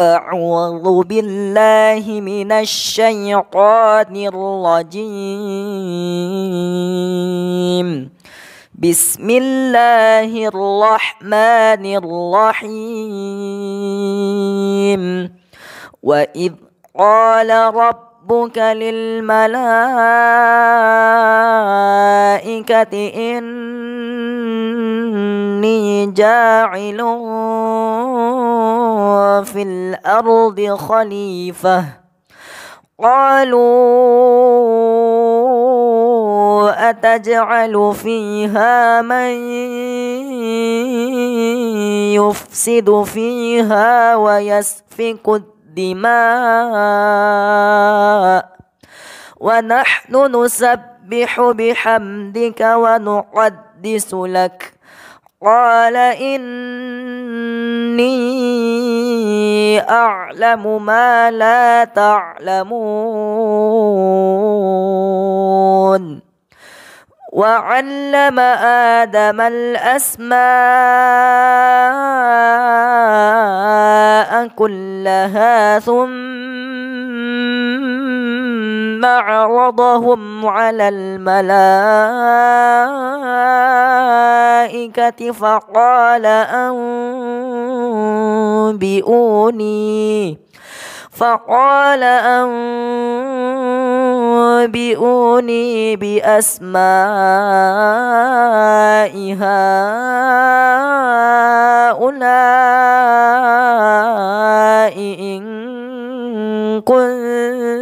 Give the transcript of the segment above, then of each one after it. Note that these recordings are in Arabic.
أعوذ بالله من الشيطان الرجيم بسم الله الرحمن الرحيم وإذ قال ربك للملائكة إن إني جاعل في الأرض خليفة قالوا أتجعل فيها من يفسد فيها ويسفك الدماء ونحن نسبح بحمدك ونقدس لك قال إني أعلم ما لا تعلمون وعلم آدم الأسماء كلها ثم ثم عرضهم على الملائكة فقال أنبئوني فقال أنبئوني بأسماء هؤلاء إن كنت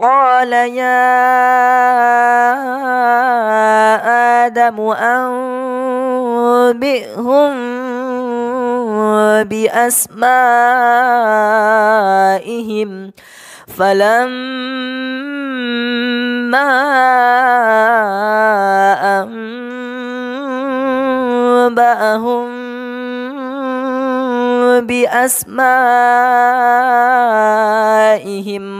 قال يا آدم أنبئهم بأسمائهم فلما أنبأهم بأسمائهم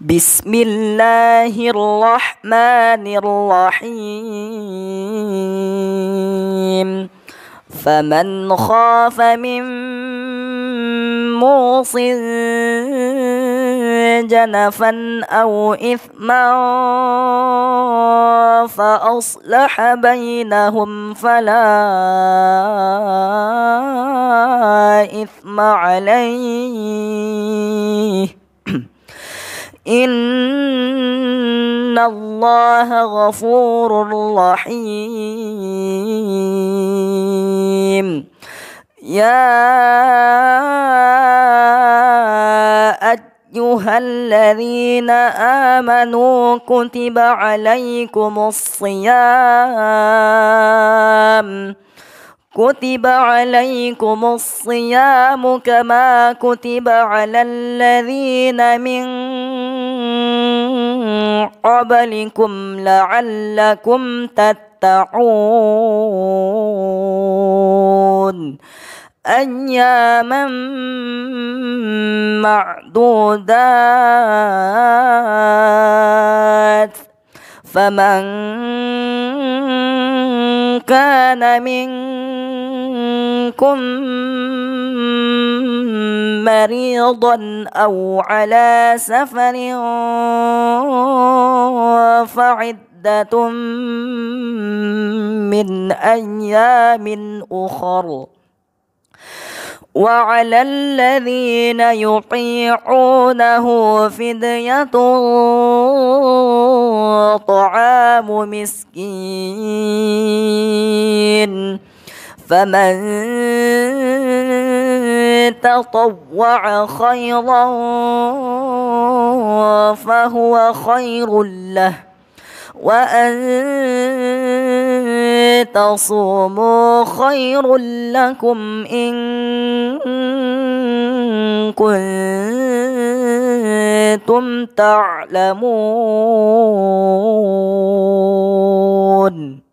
بسم الله الرحمن الرحيم فمن خاف من موص جنفا أو إثما فأصلح بينهم فلا إثم عليه إن الله غفور رحيم يا أيها الذين آمنوا كتب عليكم الصيام كتب عليكم الصيام كما كتب على الذين من قبلكم لعلكم تتقون أياما معدودات فمن كان منكم مريضا أو على سفر فعدة من أيام أخر وعلى الذين يطيعونه فدية طعام مسكين فمن تطوع خيرا فهو خير له وأن تصوموا خير لكم إن كنتم تعلمون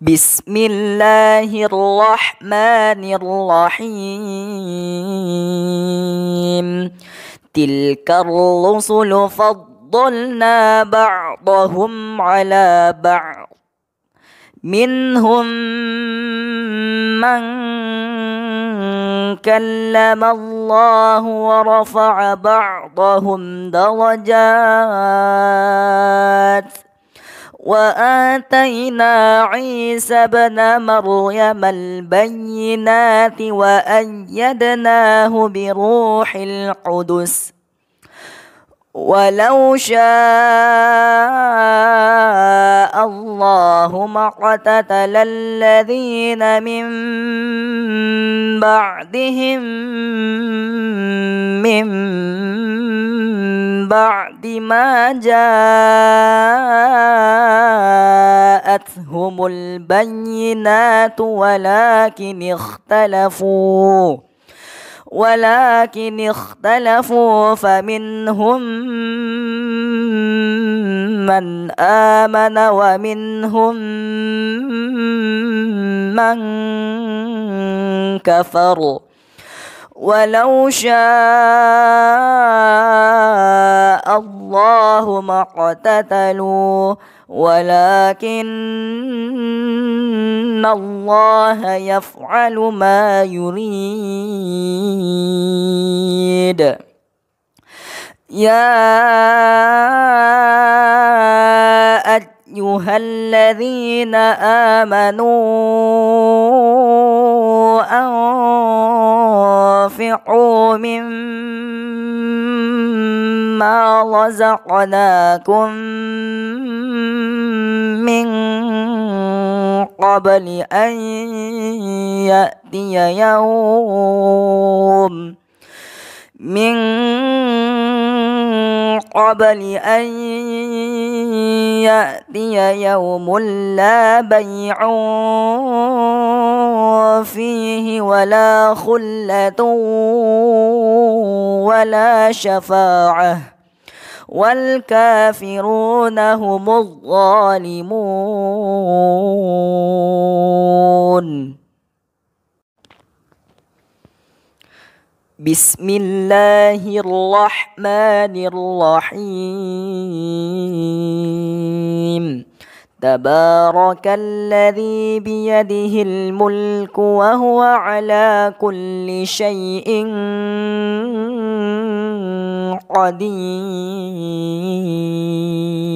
بسم الله الرحمن الرحيم تلك الرسل فضلنا بعضهم على بعض منهم من كلم الله ورفع بعضهم درجات وآتينا عيسى بن مريم البينات وأيدناه بروح القدس ولو شاء الله ما اقتتل الذين من بعدهم من بعد ما جاءتهم البينات ولكن اختلفوا ولكن اختلفوا فمنهم من آمن ومنهم من كفر ولو شاء الله ما اقتتلوا ولكن الله يفعل ما يريد يا أيها الذين آمنوا أن وأنفقوا مما رزقناكم من قبل أن يأتي يوم من قبل أن يأتي يوم لا بيع فيه ولا خلة ولا شفاعة والكافرون هم الظالمون بسم الله الرحمن الرحيم تبارك الذي بيده الملك وهو على كل شيء قدير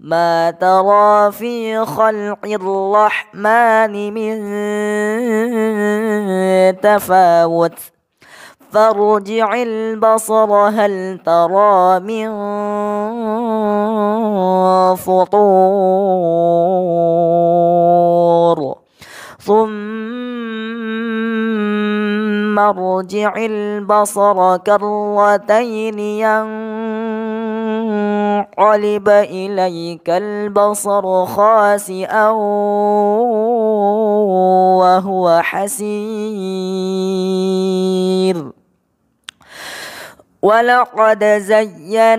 ما ترى في خلق الرحمن من تفاوت فارجع البصر هل ترى من فطور ثم ارجع البصر كرتين ينقل قلب إليك البصر خاسئا وهو حسير ولقد زينا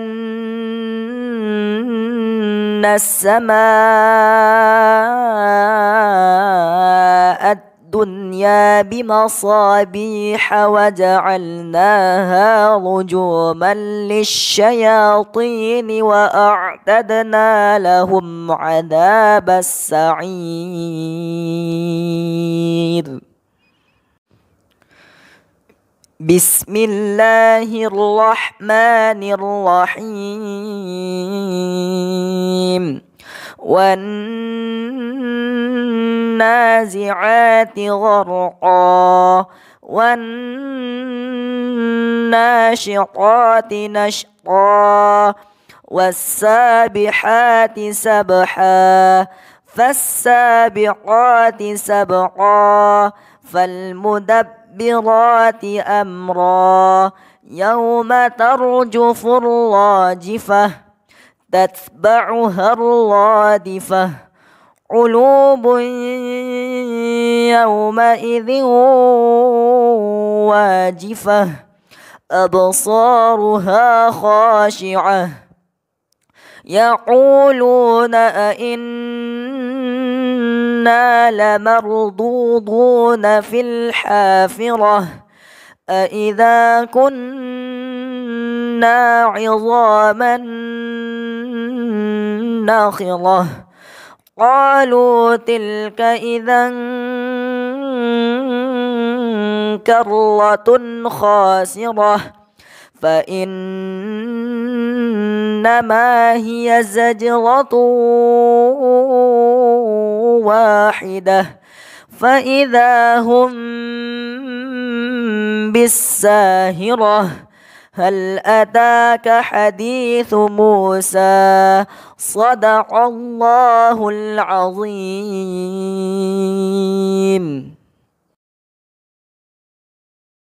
السماء الدنيا بمصابيح وجعلناها رجوما للشياطين وأعتدنا لهم عذاب السعير بسم الله الرحمن الرحيم والنازعات غرقا والناشطات نشطا والسابحات سبحا فالسابقات سبقا فالمدبرات أمرا يوم ترجف الراجفة تتبعها الرادفة قلوب يومئذ واجفة أبصارها خاشعة يقولون أئنا لمردودون في الحافرة أئذا كنا كنا عظاما نخرة قالوا تلك إذا كرة خاسرة فإنما هي زجرة واحدة فإذا هم بالساهرة هل أتاك حديث موسى صدق الله العظيم